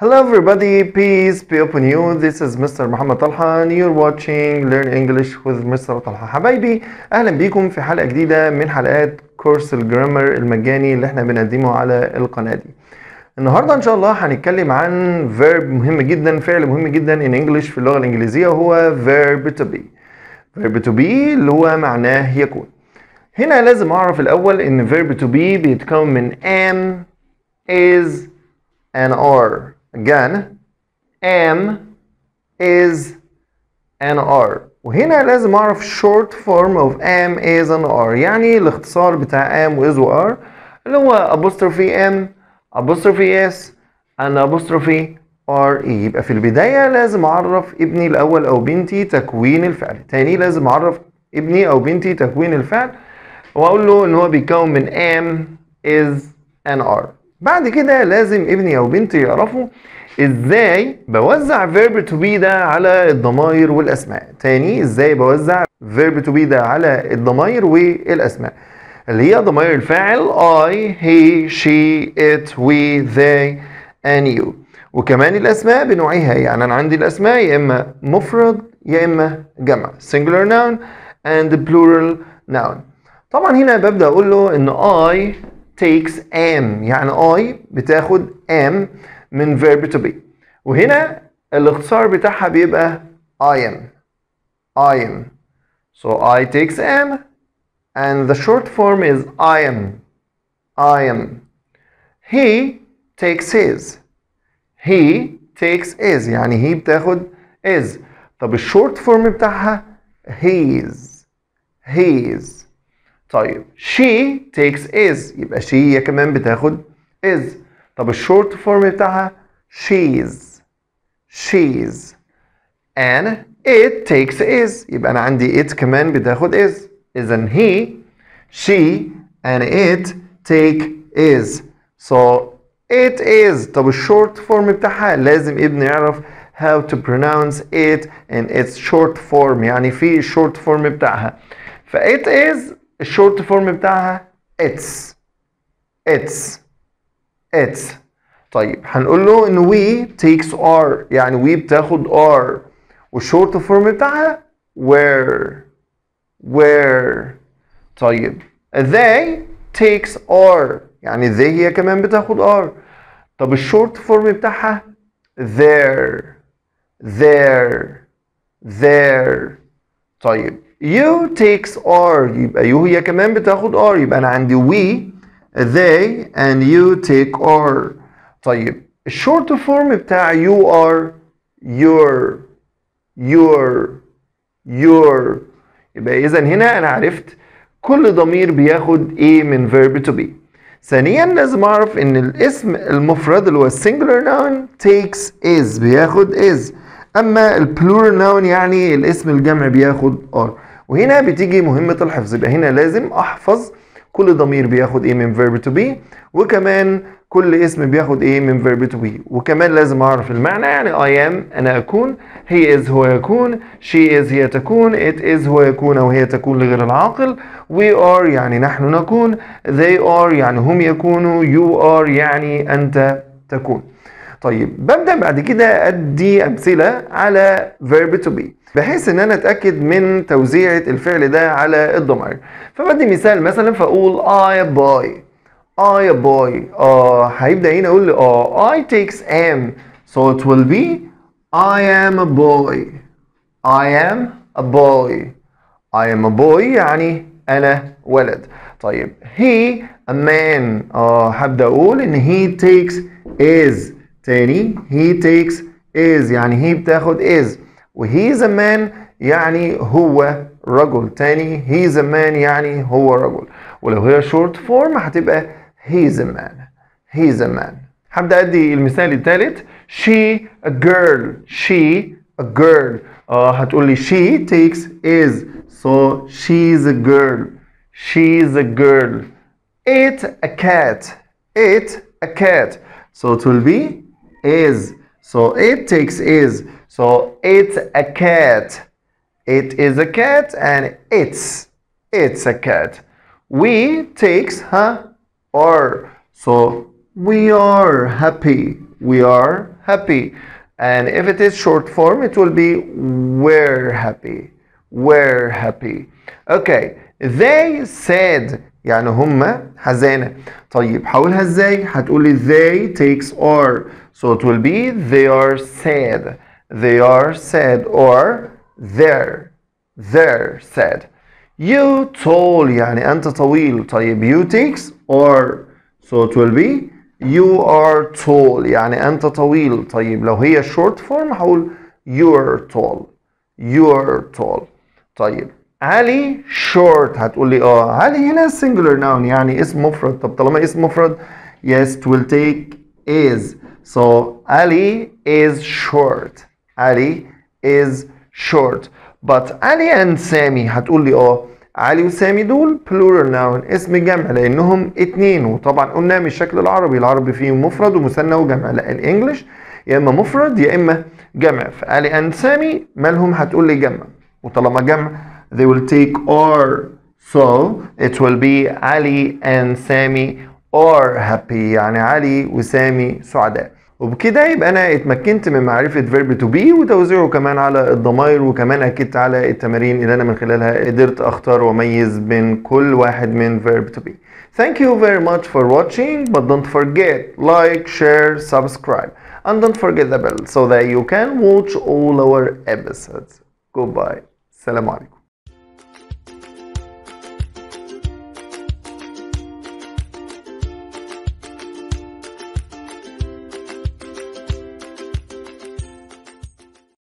Hello everybody, peace be upon you. This is Mr. محمد and You're watching Learn English with Mr. Talha. حبايبي أهلا بيكم في حلقة جديدة من حلقات كورس الجرامر المجاني اللي احنا بنقدمه على القناة دي. النهاردة إن شاء الله هنتكلم عن verb مهم جدا فعل مهم جدا in English في اللغة الإنجليزية وهو verb to be. verb to be اللي هو معناه يكون. هنا لازم أعرف الأول إن verb to be بيتكون من am, is, and are. again am is an are وهنا لازم اعرف short form of am is an are يعني الاختصار بتاع am is و are اللي هو apostrophe m apostrophe s and apostrophe r e يبقى في البداية لازم اعرف ابني الاول او بنتي تكوين الفعل تاني لازم اعرف ابني او بنتي تكوين الفعل واقول له ان هو بيتكون من am is an are بعد كده لازم ابني او بنتي يعرفوا ازاي بوزع verb to be ده على الضمائر والاسماء تاني ازاي بوزع verb to be ده على الضمائر والاسماء اللي هي ضمائر الفاعل I, he, she, it, we, they and you وكمان الاسماء بنوعيها يعني انا عندي الاسماء يا اما مفرد يا اما جمع singular noun and plural noun طبعا هنا ببدا اقول له ان I takes M. يعني I بتاخد M من verb to be وهنا الاختصار بتاعها بيبقى I am I am so I takes M, and the short form is I am I am he takes his he takes is يعني he بتاخد is طب الشورت فورم بتاعها his, his. طيب she takes is يبقى she هي كمان بتاخد is طب الشورت فورم بتاعها she's she's and it takes is يبقى أنا عندي it كمان بتاخد is Isn't he she and it take is so it is طب الشورت فورم بتاعها لازم ابني يعرف how to pronounce it in its short form يعني في short form بتاعها ف it is الشورت فورم بتاعها اتس اتس اتس طيب هنقول له ان وي تيكس ار يعني وي بتاخد ار والشورت فورم بتاعها where where طيب they takes r يعني they هي كمان بتاخد r طب الشورت فورم بتاعها there there there طيب يو تيكس ار يبقى يو هي كمان بتاخد ار يبقى انا عندي وي they and you take are طيب الشورت فورم بتاع you are your your your يبقى اذا هنا انا عرفت كل ضمير بياخد ايه من verb to be ثانيا لازم اعرف ان الاسم المفرد اللي هو singular noun takes is بياخد is اما plural noun يعني الاسم الجمع بياخد are وهنا بتيجي مهمة الحفظ يبقى هنا لازم أحفظ كل ضمير بياخد ايه من فيرب تو بي وكمان كل اسم بياخد ايه من فيرب تو بي وكمان لازم اعرف المعنى يعني I am انا اكون هي از هو يكون شي از هي تكون ات از هو يكون او هي تكون لغير العاقل وي ار يعني نحن نكون they are يعني هم يكونوا you are يعني انت تكون طيب ببدا بعد كده ادي امثله على verb to be بحيث ان انا اتاكد من توزيعه الفعل ده على الضمائر فبدي مثال مثلا فاقول I باي I باي اه هيبدا هنا يقول لي اه I takes am so it will be I am a boy I am a boy I am a boy يعني انا ولد طيب he a man اه هبدا اقول ان he takes is تاني he takes is يعني هي بتاخد is وhe is a man يعني هو رجل تاني he is a man يعني هو رجل ولو هي short form هتبقى he is a man he is a man هبدأ أدي المثال الثالث she a girl she a girl آه uh, هتقولي she takes is so she is a girl she is a girl it a cat it a cat so it will be is. So it takes is. So it's a cat. It is a cat and it's. It's a cat. We takes huh, Or So we are happy. We are happy. And if it is short form, it will be we're happy. We're happy. Okay. They said يعني هما حزانة طيب حولها ازاي هتقولي they takes or so it will be they are sad they are sad or they're they're sad you tall يعني أنت طويل طيب you takes or so it will be you are tall يعني أنت طويل طيب لو هي short form هقول you're tall you're tall طيب علي شورت هتقول لي اه علي هنا سنجلر ناون يعني اسم مفرد طب طالما اسم مفرد yes it will take is so علي is short علي is short but علي and سامي هتقول لي اه علي وسامي دول plural noun اسم جمع لانهم اتنين وطبعا قلنا من الشكل العربي العربي فيه مفرد ومثنى وجمع لا الانجلش يا اما مفرد يا اما جمع فعلي اند سامي مالهم هتقول لي جمع وطالما جمع they will take or so it will be Ali and Sami or happy يعني علي وسامي سعداء وبكده يبقى انا اتمكنت من معرفة verb to be وتوزيعه كمان على الضمائر وكمان اكدت على التمارين اللي انا من خلالها قدرت اختار وميز بين كل واحد من verb to be Thank you very much for watching but don't forget like, share, subscribe and don't forget the bell so that you can watch all our episodes Goodbye, Assalamu alaikum